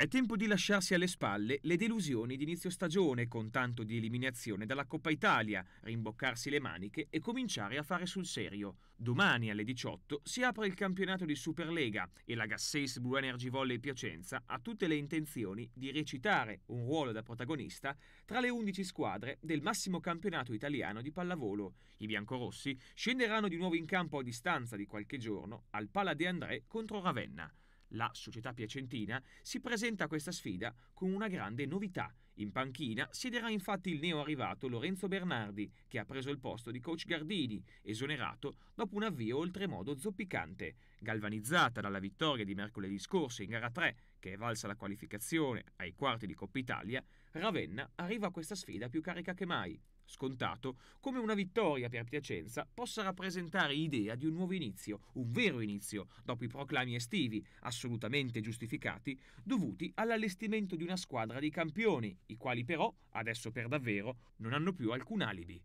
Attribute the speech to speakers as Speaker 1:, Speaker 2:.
Speaker 1: È tempo di lasciarsi alle spalle le delusioni di inizio stagione con tanto di eliminazione dalla Coppa Italia, rimboccarsi le maniche e cominciare a fare sul serio. Domani alle 18 si apre il campionato di Superlega e la Gasseis Blue Energy Volley Piacenza ha tutte le intenzioni di recitare un ruolo da protagonista tra le 11 squadre del massimo campionato italiano di pallavolo. I biancorossi scenderanno di nuovo in campo a distanza di qualche giorno al Pala de André contro Ravenna la società piacentina si presenta a questa sfida con una grande novità. In panchina siederà infatti il neo arrivato Lorenzo Bernardi, che ha preso il posto di coach Gardini, esonerato dopo un avvio oltremodo zoppicante. Galvanizzata dalla vittoria di mercoledì scorso in gara 3, che è valsa la qualificazione ai quarti di Coppa Italia, Ravenna arriva a questa sfida più carica che mai scontato, come una vittoria per Piacenza possa rappresentare l'idea di un nuovo inizio, un vero inizio, dopo i proclami estivi, assolutamente giustificati, dovuti all'allestimento di una squadra di campioni, i quali però, adesso per davvero, non hanno
Speaker 2: più alcun alibi.